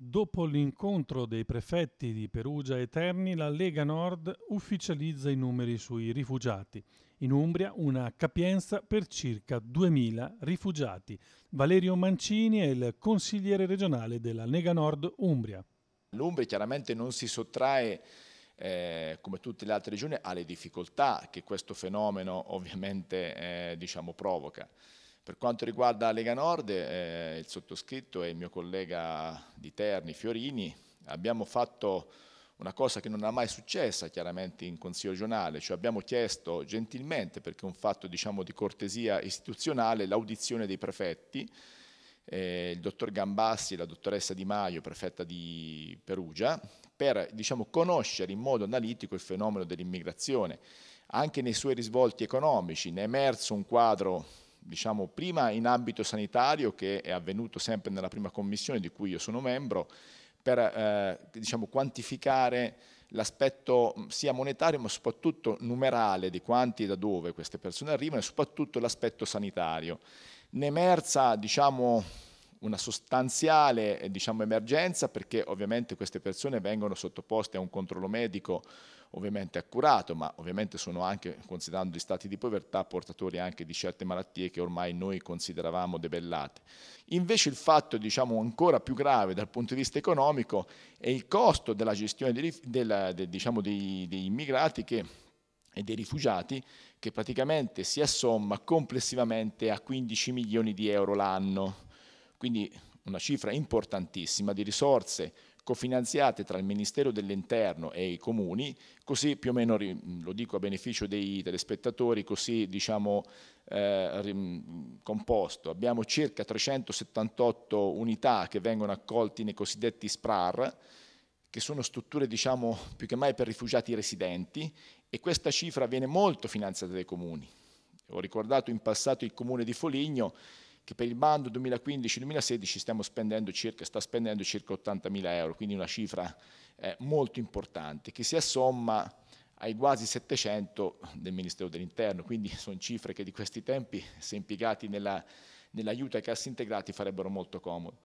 Dopo l'incontro dei prefetti di Perugia e Terni, la Lega Nord ufficializza i numeri sui rifugiati. In Umbria una capienza per circa 2.000 rifugiati. Valerio Mancini è il consigliere regionale della Lega Nord Umbria. L'Umbria chiaramente non si sottrae eh, come tutte le altre regioni alle difficoltà che questo fenomeno ovviamente eh, diciamo, provoca. Per quanto riguarda Lega Nord, eh, il sottoscritto e il mio collega di Terni, Fiorini, abbiamo fatto una cosa che non è mai successa chiaramente in Consiglio regionale, cioè abbiamo chiesto gentilmente, perché è un fatto diciamo, di cortesia istituzionale, l'audizione dei prefetti, eh, il dottor Gambassi e la dottoressa Di Maio, prefetta di Perugia, per diciamo, conoscere in modo analitico il fenomeno dell'immigrazione. Anche nei suoi risvolti economici ne è emerso un quadro diciamo prima in ambito sanitario che è avvenuto sempre nella prima commissione di cui io sono membro, per eh, diciamo, quantificare l'aspetto mm, sia monetario ma soprattutto numerale di quanti e da dove queste persone arrivano e soprattutto l'aspetto sanitario. Ne emersa diciamo, una sostanziale eh, diciamo, emergenza perché ovviamente queste persone vengono sottoposte a un controllo medico ovviamente accurato, ma ovviamente sono anche, considerando gli stati di povertà, portatori anche di certe malattie che ormai noi consideravamo debellate. Invece il fatto diciamo, ancora più grave dal punto di vista economico è il costo della gestione degli, della, de, diciamo, dei, degli immigrati che, e dei rifugiati che praticamente si assomma complessivamente a 15 milioni di euro l'anno. Quindi una cifra importantissima di risorse cofinanziate tra il Ministero dell'Interno e i comuni, così più o meno, lo dico a beneficio dei telespettatori, così diciamo eh, composto. Abbiamo circa 378 unità che vengono accolti nei cosiddetti SPRAR, che sono strutture diciamo più che mai per rifugiati residenti e questa cifra viene molto finanziata dai comuni. Ho ricordato in passato il comune di Foligno che per il bando 2015-2016 stiamo spendendo circa, sta spendendo circa 80.000 euro, quindi una cifra eh, molto importante, che si assomma ai quasi 700 del Ministero dell'Interno, quindi sono cifre che di questi tempi, se impiegati nella, nell'aiuto ai cassi integrati, farebbero molto comodo.